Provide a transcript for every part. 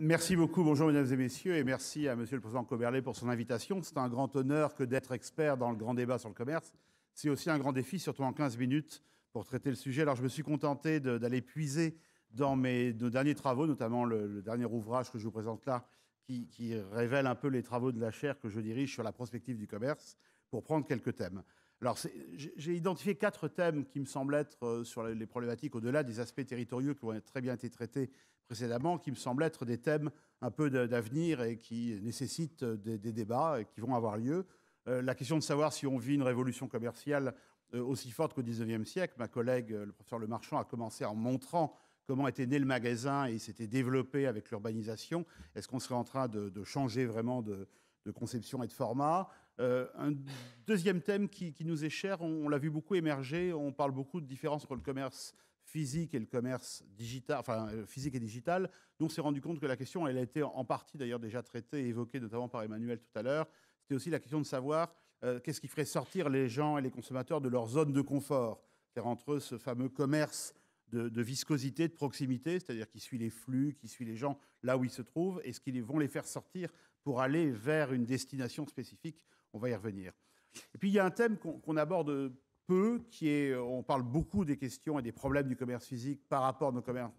Merci beaucoup. Bonjour, mesdames et messieurs, et merci à Monsieur le Président Coberlet pour son invitation. C'est un grand honneur que d'être expert dans le grand débat sur le commerce. C'est aussi un grand défi, surtout en 15 minutes, pour traiter le sujet. Alors, je me suis contenté d'aller puiser dans mes, nos derniers travaux, notamment le, dernier ouvrage que je vous présente là, qui, qui révèle un peu les travaux de la chaire que je dirige sur la prospective du commerce, pour prendre quelques thèmes. Alors, j'ai identifié quatre thèmes qui me semblent être euh, sur les problématiques au-delà des aspects territoriaux qui ont très bien été traités précédemment, qui me semblent être des thèmes un peu d'avenir et qui nécessitent euh, des, débats et qui vont avoir lieu. Euh, la question de savoir si on vit une révolution commerciale aussi forte qu'au XIXe siècle, ma collègue, le professeur Le Marchand, a commencé en montrant comment était né le magasin et s'était développé avec l'urbanisation. Est-ce qu'on serait en train de, changer vraiment de conception et de format euh, un deuxième thème qui, nous est cher, on, l'a vu beaucoup émerger, on parle beaucoup de différence entre le commerce physique et le commerce digital, enfin euh, physique et digital. Nous, on s'est rendu compte que la question, elle a été en partie d'ailleurs déjà traitée et évoquée notamment par Emmanuel tout à l'heure. C'était aussi la question de savoir euh, qu'est-ce qui ferait sortir les gens et les consommateurs de leur zone de confort, c'est-à-dire entre eux ce fameux commerce de, de, viscosité, de proximité, c'est-à-dire qui suit les flux, qui suit les gens là où ils se trouvent, et ce qu'ils vont les faire sortir pour aller vers une destination spécifique on va y revenir. Et puis il y a un thème qu'on aborde peu, qui est, euh, on parle beaucoup des questions et des problèmes du commerce physique par rapport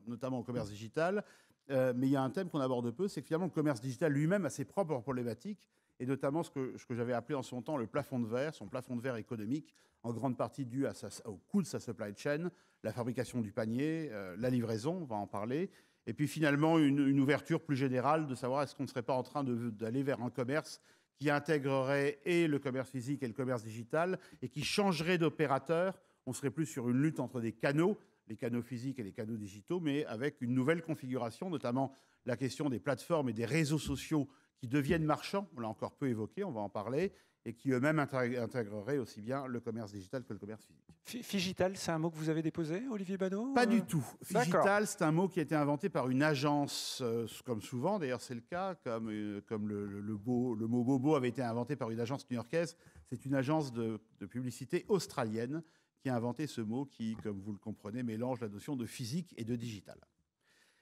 notamment au commerce digital, euh, mais il y a un thème qu'on aborde peu, c'est que finalement le commerce digital lui-même a ses propres problématiques, et notamment ce que, j'avais appelé en son temps le plafond de verre, son plafond de verre économique, en grande partie dû au coût de sa supply chain, la fabrication du panier, euh, la livraison, on va en parler, et puis finalement une, une ouverture plus générale de savoir est-ce qu'on ne serait pas en train d'aller vers un commerce qui intégrerait et le commerce physique et le commerce digital et qui changerait d'opérateur. On serait plus sur une lutte entre des canaux, les canaux physiques et les canaux digitaux, mais avec une nouvelle configuration, notamment la question des plateformes et des réseaux sociaux qui deviennent marchands. On l'a encore peu évoqué, on va en parler et qui eux-mêmes intégreraient aussi bien le commerce digital que le commerce physique. Figital, c'est un mot que vous avez déposé, Olivier Bano Pas du euh tout. Figital, c'est un mot qui a été inventé par une agence, euh, comme souvent, d'ailleurs c'est le cas, comme, euh, comme le, beau, le, mot bobo avait été inventé par une agence new-yorkaise, c'est une agence de, de publicité australienne qui a inventé ce mot qui, comme vous le comprenez, mélange la notion de physique et de digital.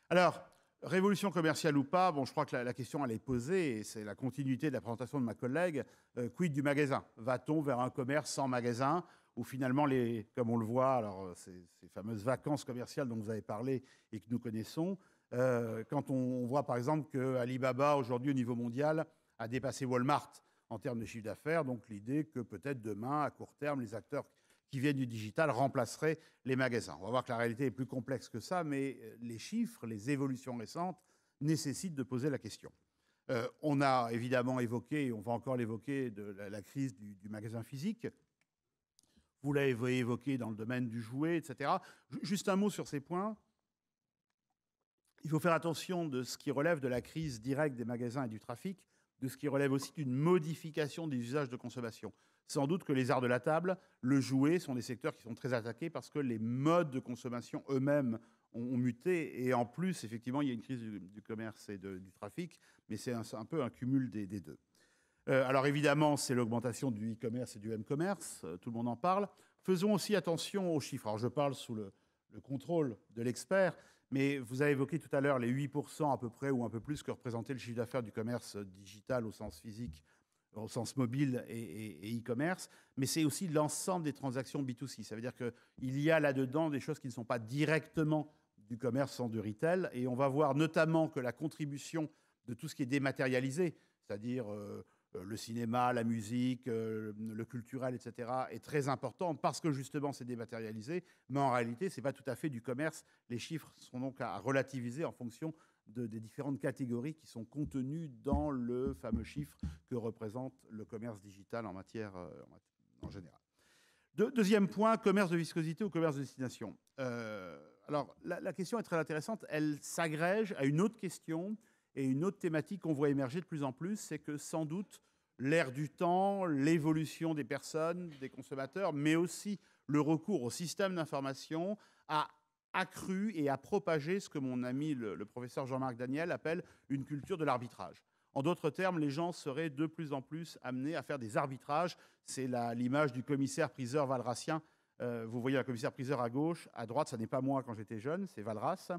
Alors, Révolution commerciale ou pas, bon, je crois que la, question elle est posée et c'est la continuité de la présentation de ma collègue. Euh, quid du magasin Va-t-on vers un commerce sans magasin ou finalement, les, comme on le voit, alors euh, ces, fameuses vacances commerciales dont vous avez parlé et que nous connaissons, euh, quand on, voit par exemple que Alibaba aujourd'hui au niveau mondial a dépassé Walmart en termes de chiffre d'affaires, donc l'idée que peut-être demain, à court terme, les acteurs qui viennent du digital remplaceraient les magasins. On va voir que la réalité est plus complexe que ça, mais euh, les chiffres, les évolutions récentes nécessitent de poser la question. Euh, on a évidemment évoqué, et on va encore l'évoquer, de la, crise du, magasin physique. Vous l'avez évoqué dans le domaine du jouet, etc. Juste un mot sur ces points. Il faut faire attention de ce qui relève de la crise directe des magasins et du trafic, de ce qui relève aussi d'une modification des usages de consommation sans doute que les arts de la table, le jouet sont des secteurs qui sont très attaqués parce que les modes de consommation eux-mêmes ont, muté. Et en plus, effectivement, il y a une crise du, commerce et du trafic, mais c'est un, peu un cumul des, deux. Euh, alors évidemment, c'est l'augmentation du e-commerce et du m-commerce, euh, tout le monde en parle. Faisons aussi attention aux chiffres. Alors je parle sous le, le contrôle de l'expert, mais vous avez évoqué tout à l'heure les 8% à peu près ou un peu plus que représentait le chiffre d'affaires du commerce euh, digital au sens physique au sens mobile et e-commerce, mais c'est aussi l'ensemble des transactions B2C. Ça veut dire qu'il y a là-dedans des choses qui ne sont pas directement du commerce en de retail, et on va voir notamment que la contribution de tout ce qui est dématérialisé, c'est-à-dire euh, le cinéma, la musique, euh, le culturel, etc., est très importante parce que justement c'est dématérialisé, mais en réalité, ce n'est pas tout à fait du commerce. Les chiffres sont donc à relativiser en fonction des différentes catégories qui sont contenues dans le fameux chiffre que représente le commerce digital en matière euh, en, général. De, deuxième point, commerce de viscosité ou commerce de destination. Euh, alors, la, la, question est très intéressante. Elle s'agrège à une autre question et une autre thématique qu'on voit émerger de plus en plus, c'est que sans doute l'ère du temps, l'évolution des personnes, des consommateurs, mais aussi le recours au système d'information a accru et a propagé ce que mon ami le, professeur Jean-Marc Daniel appelle une culture de l'arbitrage. En d'autres termes, les gens seraient de plus en plus amenés à faire des arbitrages. C'est l'image du commissaire priseur valracien. Euh, vous voyez un commissaire priseur à gauche, à droite, ça n'est pas moi quand j'étais jeune, c'est Valras.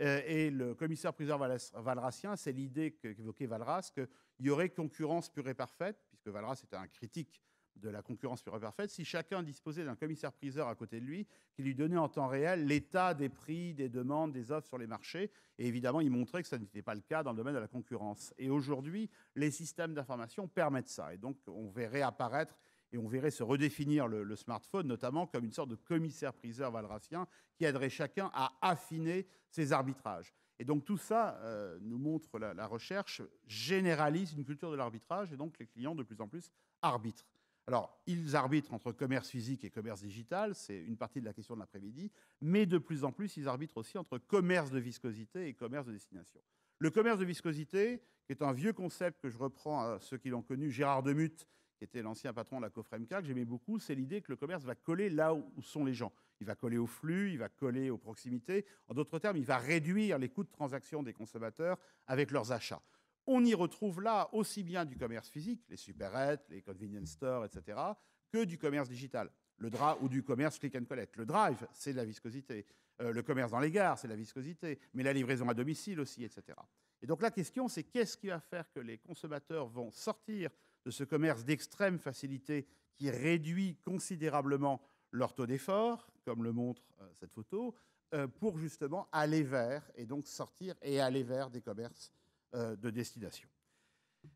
Euh, et le commissaire priseur valracien, c'est l'idée qu'évoquait Valras qu'il y aurait concurrence pure et parfaite, puisque Valras était un critique de la concurrence pure et parfaite si chacun disposait d'un commissaire-priseur à côté de lui qui lui donnait en temps réel l'état des prix, des demandes, des offres sur les marchés. Et évidemment, il montrait que ça n'était pas le cas dans le domaine de la concurrence. Et aujourd'hui, les systèmes d'information permettent ça. Et donc, on verrait apparaître et on verrait se redéfinir le, smartphone, notamment comme une sorte de commissaire-priseur valracien qui aiderait chacun à affiner ses arbitrages. Et donc tout ça, euh, nous montre la, la recherche, généralise une culture de l'arbitrage et donc les clients de plus en plus arbitrent. Alors, ils arbitrent entre commerce physique et commerce digital, c'est une partie de la question de l'après-midi, mais de plus en plus, ils arbitrent aussi entre commerce de viscosité et commerce de destination. Le commerce de viscosité, qui est un vieux concept que je reprends à ceux qui l'ont connu, Gérard Demuth, qui était l'ancien patron de la Cofremca, que j'aimais beaucoup, c'est l'idée que le commerce va coller là où sont les gens. Il va coller au flux, il va coller aux proximités. En d'autres termes, il va réduire les coûts de transaction des consommateurs avec leurs achats on y retrouve là aussi bien du commerce physique, les superettes, les convenience stores, etc., que du commerce digital. Le drap ou du commerce click and collect. Le drive, c'est de la viscosité. Euh, le commerce dans les gares, c'est de la viscosité. Mais la livraison à domicile aussi, etc. Et donc la question, c'est qu'est-ce qui va faire que les consommateurs vont sortir de ce commerce d'extrême facilité qui réduit considérablement leur taux d'effort, comme le montre euh, cette photo, euh, pour justement aller vers, et donc sortir et aller vers des commerces euh, de destination.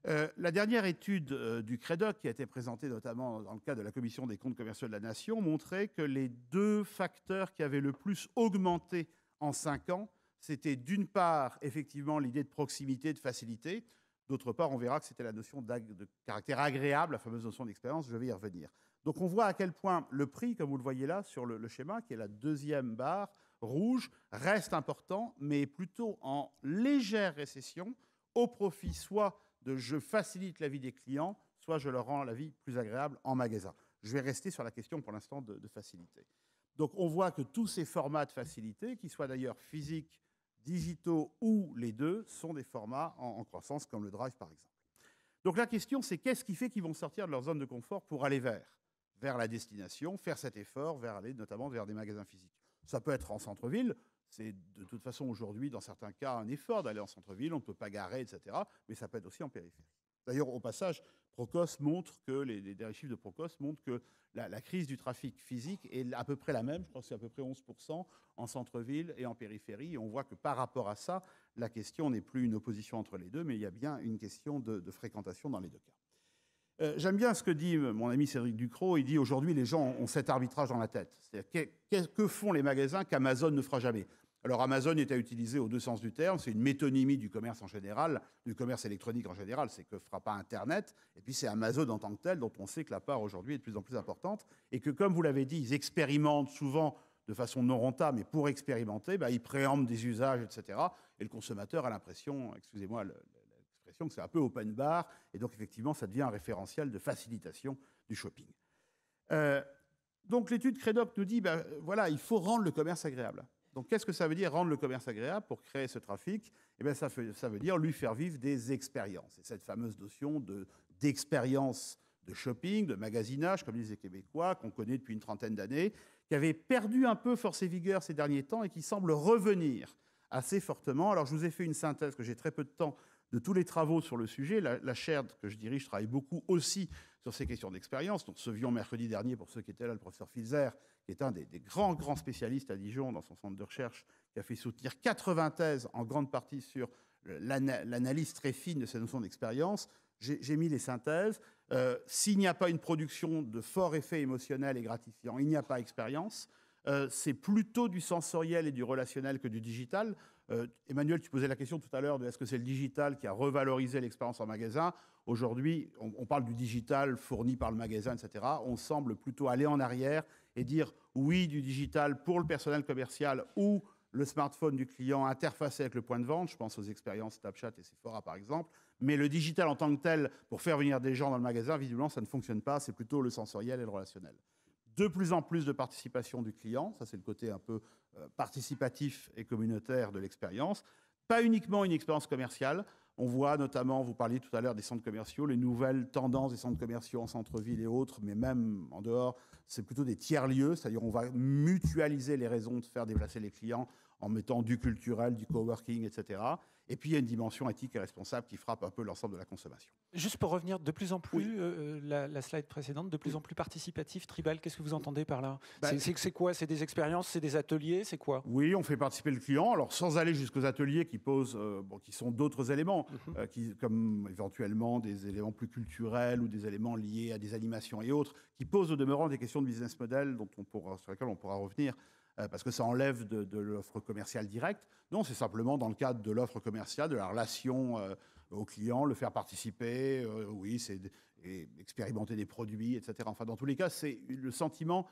Euh, la dernière étude euh, du CREDOC, qui a été présentée notamment dans le cadre de la Commission des comptes commerciaux de la Nation, montrait que les deux facteurs qui avaient le plus augmenté en cinq ans, c'était d'une part, effectivement, l'idée de proximité, de facilité. D'autre part, on verra que c'était la notion de caractère agréable, la fameuse notion d'expérience, je vais y revenir. Donc on voit à quel point le prix, comme vous le voyez là sur le schéma, qui est la deuxième barre rouge, reste important, mais plutôt en légère récession au profit soit de je facilite la vie des clients, soit je leur rends la vie plus agréable en magasin. Je vais rester sur la question pour l'instant de, facilité. Donc on voit que tous ces formats de facilité, qu'ils soient d'ailleurs physiques, digitaux ou les deux, sont des formats en, en croissance, comme le Drive par exemple. Donc la question, c'est qu'est-ce qui fait qu'ils vont sortir de leur zone de confort pour aller vers vers la destination, faire cet effort, vers aller notamment vers des magasins physiques. Ça peut être en centre-ville, c'est de toute façon aujourd'hui, dans certains cas, un effort d'aller en centre-ville, on ne peut pas garer, etc. Mais ça peut être aussi en périphérie. D'ailleurs, au passage, Procos montre que les, derniers chiffres de Procos montrent que la, crise du trafic physique est à peu près la même. Je crois que c'est à peu près 11% en centre-ville et en périphérie. on voit que par rapport à ça, la question n'est plus une opposition entre les deux, mais il y a bien une question de fréquentation dans les deux cas. Euh, j'aime bien ce que dit euh, mon ami Cédric Ducrot. Il dit aujourd'hui, les gens ont cet arbitrage dans la tête. C'est-à-dire, que, font les magasins qu'Amazon ne fera jamais alors Amazon est à utiliser aux deux sens du terme, c'est une métonymie du commerce en général, du commerce électronique en général, c'est que fera pas Internet, et puis c'est Amazon en tant que tel dont on sait que la part aujourd'hui est de plus en plus importante, et que comme vous l'avez dit, ils expérimentent souvent de façon non rentable, mais pour expérimenter, bah, ils préemptent des usages, etc. Et le consommateur a l'impression, excusez-moi que c'est un peu open bar, et donc effectivement, ça devient un référentiel de facilitation du shopping. Euh, donc l'étude Credop nous dit, ben, voilà, il faut rendre le commerce agréable. Donc qu'est-ce que ça veut dire rendre le commerce agréable pour créer ce trafic Eh bien, ça, veut dire lui faire vivre des expériences. cette fameuse notion d'expérience de, shopping, de magasinage, comme disent les Québécois, qu'on connaît depuis une trentaine d'années, qui avait perdu un peu force et vigueur ces derniers temps et qui semble revenir assez fortement. Alors je vous ai fait une synthèse que j'ai très peu de temps de tous les travaux sur le sujet. La, chaire que je dirige travaille beaucoup aussi sur ces questions d'expérience. Ce vion, mercredi dernier, pour ceux qui étaient là, le professeur Filzer, qui est un des, grands, grands spécialistes à Dijon dans son centre de recherche, qui a fait soutenir 80 thèses, en grande partie sur l'analyse très fine de ces notions d'expérience. J'ai mis les synthèses. Euh, s'il n'y a pas une production de forts effets émotionnel et gratifiant, il n'y a pas expérience. Euh, c'est plutôt du sensoriel et du relationnel que du digital. Euh, Emmanuel, tu posais la question tout à l'heure de est-ce que c'est le digital qui a revalorisé l'expérience en magasin Aujourd'hui, on, on, parle du digital fourni par le magasin, etc. On semble plutôt aller en arrière et dire oui du digital pour le personnel commercial ou le smartphone du client interfacé avec le point de vente. Je pense aux expériences Tapchat et Sephora, par exemple. Mais le digital en tant que tel, pour faire venir des gens dans le magasin, visiblement, ça ne fonctionne pas. C'est plutôt le sensoriel et le relationnel de plus en plus de participation du client, ça c'est le côté un peu participatif et communautaire de l'expérience, pas uniquement une expérience commerciale. On voit notamment, vous parliez tout à l'heure des centres commerciaux, les nouvelles tendances des centres commerciaux en centre-ville et autres, mais même en dehors, c'est plutôt des tiers-lieux, c'est-à-dire on va mutualiser les raisons de faire déplacer les clients en mettant du culturel, du coworking, etc. Et puis, il y a une dimension éthique et responsable qui frappe un peu l'ensemble de la consommation. Juste pour revenir de plus en plus, euh, euh, la, slide précédente, de plus en plus participatif, tribal, qu'est-ce que vous entendez par là bah, C'est quoi C'est des expériences C'est des ateliers C'est quoi Oui, on fait participer le client, alors sans aller jusqu'aux ateliers qui posent, euh, qui sont d'autres éléments, mhm. qui, comme éventuellement des éléments plus culturels ou des éléments liés à des animations et autres, qui posent au demeurant des questions de business model dont on pourra, sur lesquelles on pourra revenir euh, parce que ça enlève de, l'offre commerciale directe. Non, c'est simplement dans le cadre de l'offre commerciale, de la relation euh, au client, le faire participer, euh, oui, c'est expérimenter des produits, etc. Enfin, dans tous les cas, c'est le sentiment.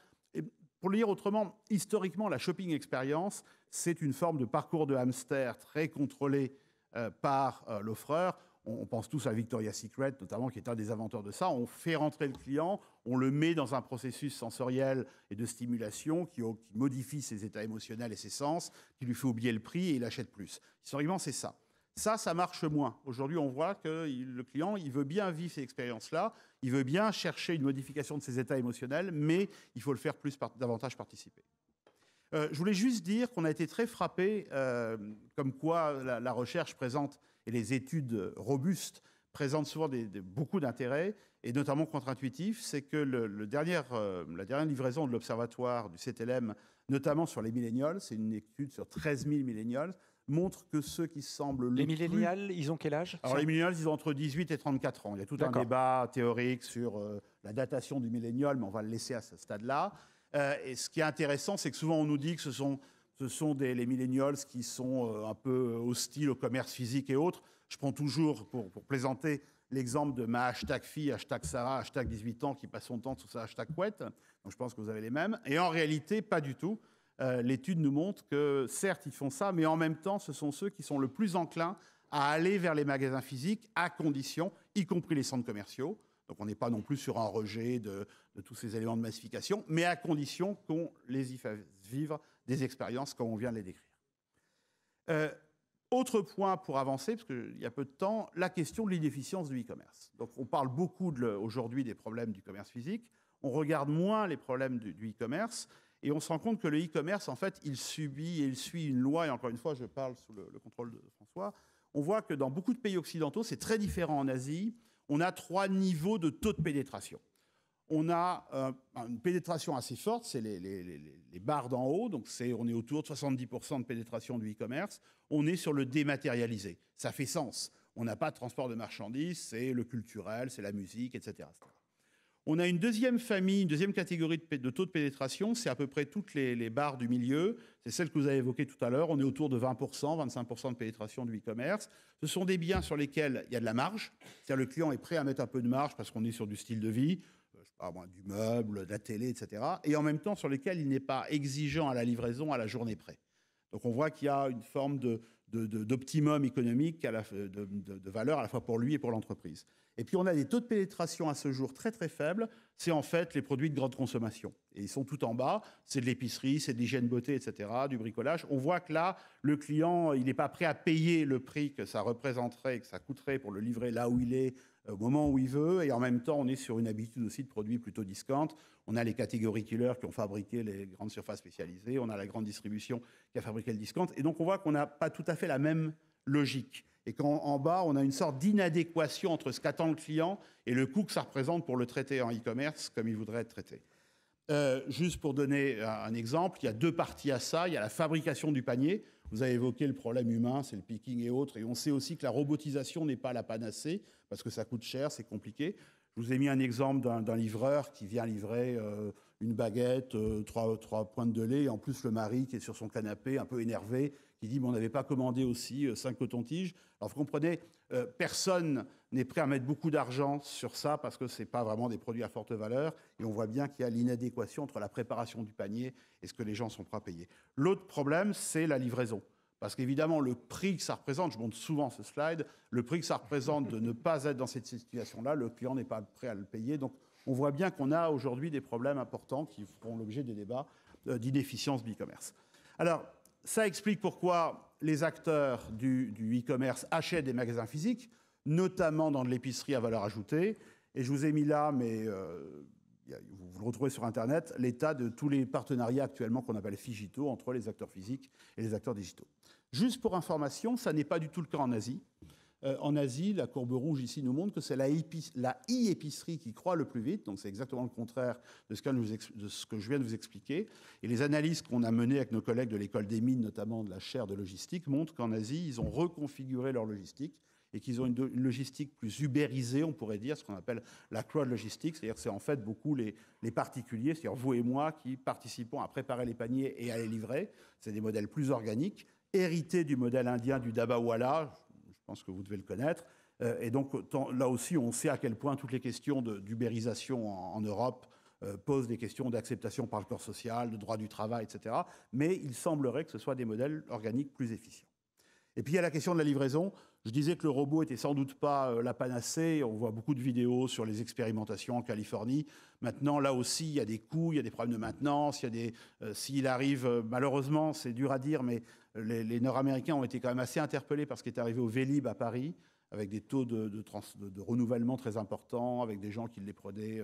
pour le dire autrement, historiquement, la shopping expérience, c'est une forme de parcours de hamster très contrôlé par l'offreur on pense tous à Victoria's Secret, notamment, qui est un des inventeurs de ça. On fait rentrer le client, on le met dans un processus sensoriel et de stimulation qui, modifie ses états émotionnels et ses sens, qui lui fait oublier le prix et il achète plus. Historiquement, c'est ça. Ça, ça marche moins. Aujourd'hui, on voit que le client, il veut bien vivre ces expériences-là, il veut bien chercher une modification de ses états émotionnels, mais il faut le faire plus, davantage participer. Euh, je voulais juste dire qu'on a été très frappé, euh, comme quoi la recherche présente et les études robustes présentent souvent des, beaucoup d'intérêt, et notamment contre-intuitif, c'est que le, euh, la dernière livraison de l'observatoire du CTLM, notamment sur les millénials, c'est une étude sur 13 000 millénials, montre que ceux qui semblent Les millénials, ils ont quel âge Alors les millénials, ils ont entre 18 et 34 ans. Il y a tout un débat théorique sur euh, la datation du millénial, mais on va le laisser à ce stade-là. Euh, et ce qui est intéressant, c'est que souvent on nous dit que ce sont ce sont les milléniaux qui sont euh, un peu euh, hostiles au commerce physique et autres. Je prends toujours, pour, pour plaisanter, l'exemple de ma hashtag fille, hashtag Sarah, hashtag 18 ans, qui passe son temps sur sa hashtag couette. Donc je pense que vous avez les mêmes. Et en réalité, pas du tout. Euh, l'étude nous montre que certes, ils font ça, mais en même temps, ce sont ceux qui sont le plus enclins à aller vers les magasins physiques, à condition, y compris les centres commerciaux. Donc on n'est pas non plus sur un rejet de, de tous ces éléments de massification, mais à condition qu'on les y fasse vivre des expériences comme on vient de les décrire. Euh, autre point pour avancer, parce qu'il y a peu de temps, la question de l'inefficience du e-commerce. Donc on parle beaucoup aujourd'hui des problèmes du commerce physique, on regarde moins les problèmes du, e-commerce, et on se rend compte que le e-commerce, en fait, il subit et il suit une loi, et encore une fois, je parle sous le contrôle de François, on voit que dans beaucoup de pays occidentaux, c'est très différent en Asie, on a trois niveaux de taux de pénétration on a euh, une pénétration assez forte, c'est les, barres d'en haut, donc c'est, on est autour de 70% de pénétration du e-commerce, on est sur le dématérialisé. Ça fait sens. On n'a pas de transport de marchandises, c'est le culturel, c'est la musique, etc. On a une deuxième famille, une deuxième catégorie de, taux de pénétration, c'est à peu près toutes les, barres du milieu, c'est celle que vous avez évoquée tout à l'heure, on est autour de 20%, 25% de pénétration du e-commerce. Ce sont des biens sur lesquels il y a de la marge, c'est-à-dire le client est prêt à mettre un peu de marge parce qu'on est sur du style de vie, du meuble, de la télé, etc. Et en même temps, sur lesquels il n'est pas exigeant à la livraison à la journée près. Donc on voit qu'il y a une forme d'optimum économique de valeur à la fois pour lui et pour l'entreprise. Et puis on a des taux de pénétration à ce jour très très faibles c'est en fait les produits de grande consommation. Et ils sont tout en bas, c'est de l'épicerie, c'est de l'hygiène beauté, etc., du bricolage. On voit que là, le client, il n'est pas prêt à payer le prix que ça représenterait, que ça coûterait pour le livrer là où il est, euh, au moment où il veut, et en même temps, on est sur une habitude aussi de produits plutôt discount. On a les catégories killers qui ont fabriqué les grandes surfaces spécialisées, on a la grande distribution qui a fabriqué le discount, et donc on voit qu'on n'a pas tout à fait la même logique et qu'en bas, on a une sorte d'inadéquation entre ce qu'attend le client et le coût que ça représente pour le traiter en e-commerce comme il voudrait être traité. Euh, juste pour donner un exemple, il y a deux parties à ça. Il y a la fabrication du panier. Vous avez évoqué le problème humain, c'est le picking et autres. Et on sait aussi que la robotisation n'est pas la panacée parce que ça coûte cher, c'est compliqué. Je vous ai mis un exemple d'un livreur qui vient livrer euh, une baguette, euh, trois, trois pointes de lait, et en plus le mari qui est sur son canapé, un peu énervé, qui dit, mais on n'avait pas commandé aussi euh, cinq cotons-tiges. Alors vous comprenez, euh, personne n'est prêt à mettre beaucoup d'argent sur ça parce que ce n'est pas vraiment des produits à forte valeur, et on voit bien qu'il y a l'inadéquation entre la préparation du panier et ce que les gens sont prêts à payer. L'autre problème, c'est la livraison. Parce qu'évidemment, le prix que ça représente, je montre souvent ce slide, le prix que ça représente de ne pas être dans cette situation-là, le client n'est pas prêt à le payer. Donc, on voit bien qu'on a aujourd'hui des problèmes importants qui font l'objet des débats euh, d'inefficience du e-commerce. Alors, ça explique pourquoi les acteurs du, e-commerce achètent des magasins physiques, notamment dans de l'épicerie à valeur ajoutée. Et je vous ai mis là, mais euh, vous le retrouvez sur Internet, l'état de tous les partenariats actuellement qu'on appelle Figito entre les acteurs physiques et les acteurs digitaux. Juste pour information, ça n'est pas du tout le cas en Asie. Euh, en Asie, la courbe rouge ici nous montre que c'est la, e-épicerie qui croît le plus vite, donc c'est exactement le contraire de ce, que je viens de vous expliquer. Et les analyses qu'on a menées avec nos collègues de l'école des mines, notamment de la chaire de logistique, montrent qu'en Asie, ils ont reconfiguré leur logistique et qu'ils ont une, logistique plus ubérisée, on pourrait dire, ce qu'on appelle la crowd logistique, c'est-à-dire que c'est en fait beaucoup les, les particuliers, c'est-à-dire vous et moi, qui participons à préparer les paniers et à les livrer. C'est des modèles plus organiques, hérités du modèle indien du Dabawala, je pense que vous devez le connaître. Euh, et donc là aussi, on sait à quel point toutes les questions d'ubérisation en, en, Europe euh, posent des questions d'acceptation par le corps social, de droit du travail, etc. Mais il semblerait que ce soit des modèles organiques plus efficients. Et puis il y a la question de la livraison. Je disais que le robot était sans doute pas euh, la panacée. On voit beaucoup de vidéos sur les expérimentations en Californie. Maintenant, là aussi, il y a des coûts, il y a des problèmes de maintenance. Il euh, s'il arrive, euh, malheureusement, c'est dur à dire, mais les, Nord-Américains ont été quand même assez interpellés par ce qui est arrivé au Vélib à Paris, avec des taux de, renouvellement très importants, avec des gens qui les prenaient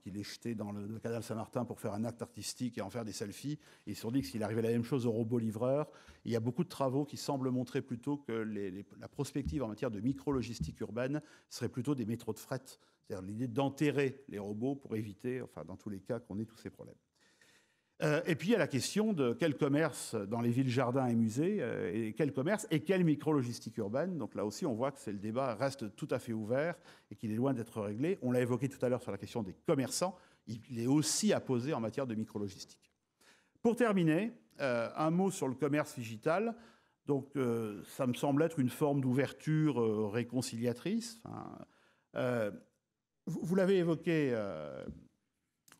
qu'il est jeté dans le, canal Saint-Martin pour faire un acte artistique et en faire des selfies. ils se sont dit que s'il arrivait la même chose au robot livreur, il y a beaucoup de travaux qui semblent montrer plutôt que la prospective en matière de micro-logistique urbaine serait plutôt des métros de fret. C'est-à-dire l'idée d'enterrer les robots pour éviter, enfin dans tous les cas, qu'on ait tous ces problèmes. Euh, et puis il y a la question de quel commerce dans les villes, jardins et musées, euh, et quel commerce et quelle micrologistique urbaine. Donc là aussi, on voit que c'est le débat reste tout à fait ouvert et qu'il est loin d'être réglé. On l'a évoqué tout à l'heure sur la question des commerçants. Il est aussi à poser en matière de micrologistique. Pour terminer, euh, un mot sur le commerce digital. Donc ça me semble être une forme d'ouverture réconciliatrice. Hein. vous, vous l'avez évoqué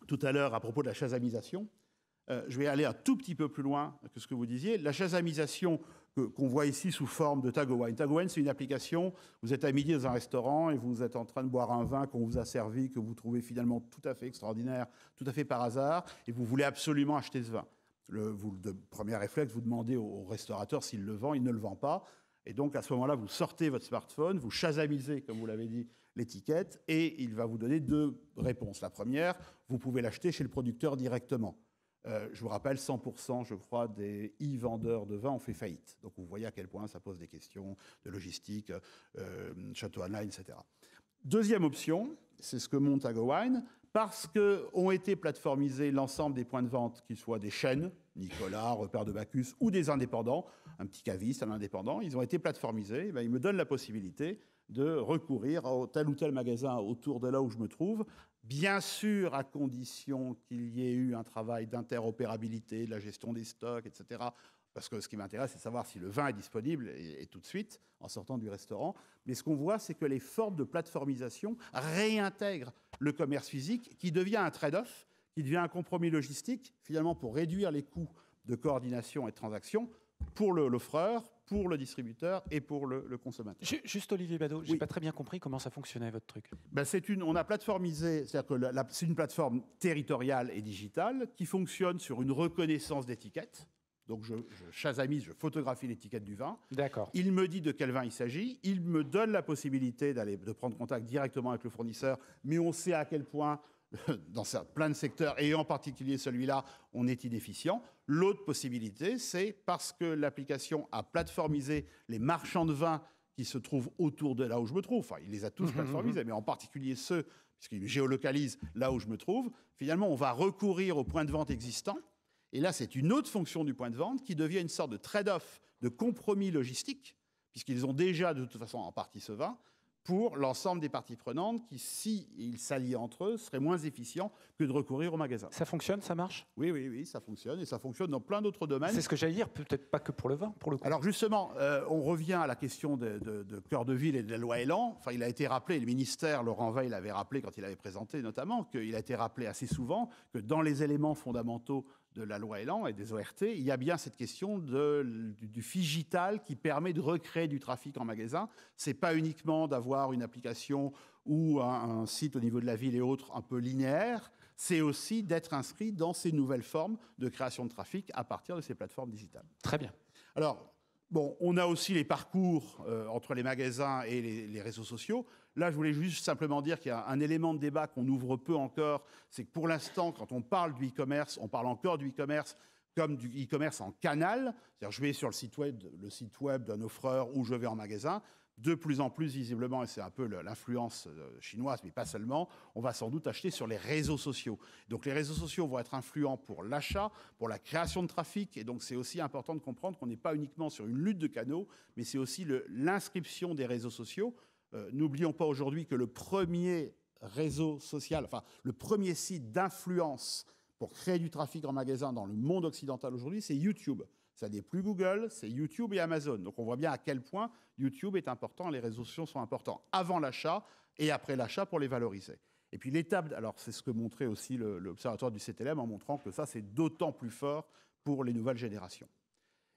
tout à l'heure à propos de la chasamisation. Euh, je vais aller un tout petit peu plus loin que ce que vous disiez. La chasamisation qu'on voit ici sous forme de Tagowine. wine. c'est une application. Vous êtes à midi dans un restaurant et vous êtes en train de boire un vin qu'on vous a servi, que vous trouvez finalement tout à fait extraordinaire, tout à fait par hasard, et vous voulez absolument acheter ce vin. Le, premier réflexe, vous demandez au, restaurateur s'il le vend, il ne le vend pas. Et donc, à ce moment-là, vous sortez votre smartphone, vous chasamisez, comme vous l'avez dit, l'étiquette, et il va vous donner deux réponses. La première, vous pouvez l'acheter chez le producteur directement. Euh, je vous rappelle, 100%, je crois, des e-vendeurs de vin ont fait faillite. Donc vous voyez à quel point ça pose des questions de logistique, euh, château online, etc. Deuxième option, c'est ce que monte Agowine, parce qu'ont été plateformisés l'ensemble des points de vente, qu'ils soient des chaînes, Nicolas, Repère de Bacchus, ou des indépendants, un petit caviste, un indépendant, ils ont été plateformisés, eh ben, ils me donnent la possibilité de recourir à tel ou tel magasin autour de là où je me trouve bien sûr à condition qu'il y ait eu un travail d'interopérabilité, de la gestion des stocks, etc. Parce que ce qui m'intéresse, c'est savoir si le vin est disponible et, tout de suite en sortant du restaurant. Mais ce qu'on voit, c'est que les formes de plateformisation réintègrent le commerce physique qui devient un trade-off, qui devient un compromis logistique, finalement pour réduire les coûts de coordination et de transaction pour l'offreur, pour le distributeur et pour le, consommateur. Juste Olivier Badeau, je n'ai pas très bien compris comment ça fonctionnait votre truc. Ben, c'est une, on a plateformisé, c'est-à-dire que c'est une plateforme territoriale et digitale qui fonctionne sur une reconnaissance d'étiquette. Donc je, je je photographie l'étiquette du vin. D'accord. Il me dit de quel vin il s'agit. Il me donne la possibilité d'aller de prendre contact directement avec le fournisseur, mais on sait à quel point dans plein de secteurs, et en particulier celui-là, on est inefficient. L'autre possibilité, c'est parce que l'application a plateformisé les marchands de vin qui se trouvent autour de là où je me trouve. Enfin, il les a tous mmh, mmh, plateformisés, mmh. mais en particulier ceux, puisqu'ils géolocalisent là où je me trouve. Finalement, on va recourir au point de vente existant, Et là, c'est une autre fonction du point de vente qui devient une sorte de trade-off, de compromis logistique, puisqu'ils ont déjà de toute façon en partie ce vin pour l'ensemble des parties prenantes qui, s'ils ils s'allient entre eux, seraient moins efficients que de recourir au magasin. Ça fonctionne, ça marche Oui, oui, oui, ça fonctionne et ça fonctionne dans plein d'autres domaines. C'est ce que j'allais dire, peut-être pas que pour le vin, pour le coup. Alors justement, euh, on revient à la question de, de, cœur de ville et de la loi Elan. Enfin, il a été rappelé, le ministère, Laurent Veil l'avait rappelé quand il avait présenté notamment, qu'il a été rappelé assez souvent que dans les éléments fondamentaux de la loi Elan et des ORT, il y a bien cette question du, digital figital qui permet de recréer du trafic en magasin. Ce n'est pas uniquement d'avoir une application ou un, un, site au niveau de la ville et autres un peu linéaire, c'est aussi d'être inscrit dans ces nouvelles formes de création de trafic à partir de ces plateformes digitales. Très bien. Alors, on a aussi les parcours euh, entre les magasins et les, réseaux sociaux. Là, je voulais juste simplement dire qu'il y a un élément de débat qu'on ouvre peu encore, c'est que pour l'instant, quand on parle du e-commerce, on parle encore du e-commerce comme du e-commerce en canal, c'est-à-dire je vais sur le site web d'un offreur ou je vais en magasin de plus en plus visiblement, et c'est un peu l'influence euh, chinoise, mais pas seulement, on va sans doute acheter sur les réseaux sociaux. Donc les réseaux sociaux vont être influents pour l'achat, pour la création de trafic, et donc c'est aussi important de comprendre qu'on n'est pas uniquement sur une lutte de canaux, mais c'est aussi l'inscription des réseaux sociaux. Euh, n'oublions pas aujourd'hui que le premier réseau social, enfin le premier site d'influence pour créer du trafic en magasin dans le monde occidental aujourd'hui, c'est YouTube. Ça n'est plus Google, c'est YouTube et Amazon. Donc on voit bien à quel point YouTube est important, les réseaux sociaux sont importants avant l'achat et après l'achat pour les valoriser. Et puis l'étape, alors c'est ce que montrait aussi l'observatoire du CTLM en montrant que ça c'est d'autant plus fort pour les nouvelles générations.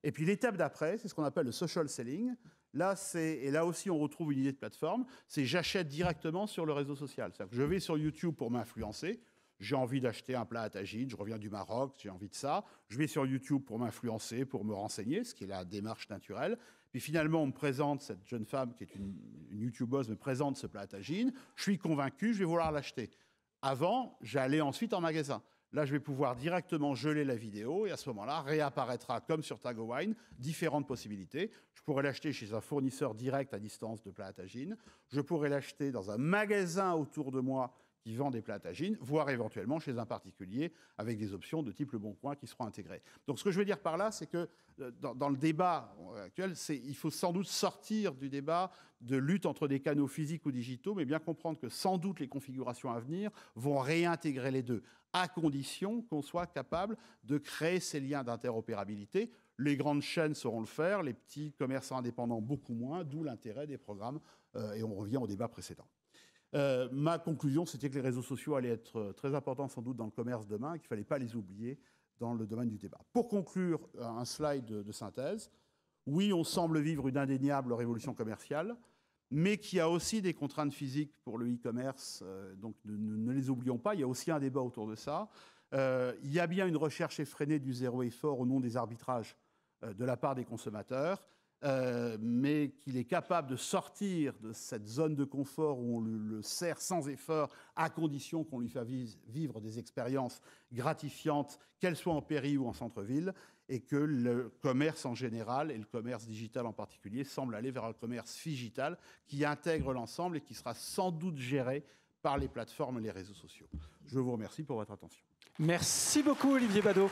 Et puis l'étape d'après, c'est ce qu'on appelle le social selling. Là, et là aussi on retrouve une idée de plateforme, c'est j'achète directement sur le réseau social. C'est-à-dire que je vais sur YouTube pour m'influencer, j'ai envie d'acheter un plat à tagine, je reviens du Maroc, j'ai envie de ça. Je vais sur YouTube pour m'influencer, pour me renseigner, ce qui est la démarche naturelle. Puis finalement, on me présente, cette jeune femme qui est une, YouTubeuse me présente ce plat à tagine. Je suis convaincu, je vais vouloir l'acheter. Avant, j'allais ensuite en magasin. Là, je vais pouvoir directement geler la vidéo et à ce moment-là, réapparaîtra, comme sur Tago Wine, différentes possibilités. Je pourrais l'acheter chez un fournisseur direct à distance de plat à tagine. Je pourrais l'acheter dans un magasin autour de moi qui vend des platagines, voire éventuellement chez un particulier avec des options de type le bon coin qui seront intégrées. Donc ce que je veux dire par là, c'est que euh, dans, le débat euh, actuel, il faut sans doute sortir du débat de lutte entre des canaux physiques ou digitaux, mais bien comprendre que sans doute les configurations à venir vont réintégrer les deux, à condition qu'on soit capable de créer ces liens d'interopérabilité. Les grandes chaînes sauront le faire, les petits commerçants indépendants beaucoup moins, d'où l'intérêt des programmes, euh, et on revient au débat précédent. Euh, ma conclusion, c'était que les réseaux sociaux allaient être euh, très importants sans doute dans le commerce demain, qu'il ne fallait pas les oublier dans le domaine du débat. Pour conclure, euh, un slide de synthèse. Oui, on semble vivre une indéniable révolution commerciale, mais qui a aussi des contraintes physiques pour le e-commerce, donc ne, les oublions pas, il y a aussi un débat autour de ça. il y a bien une recherche effrénée du zéro effort au nom des arbitrages de la part des consommateurs. Euh, mais qu'il est capable de sortir de cette zone de confort où on le, sert sans effort, à condition qu'on lui fasse vivre des expériences gratifiantes, qu'elles soient en péri ou en centre-ville, et que le commerce en général, et le commerce digital en particulier, semble aller vers un commerce figital qui intègre l'ensemble et qui sera sans doute géré par les plateformes et les réseaux sociaux. Je vous remercie pour votre attention. Merci beaucoup Olivier Badeau.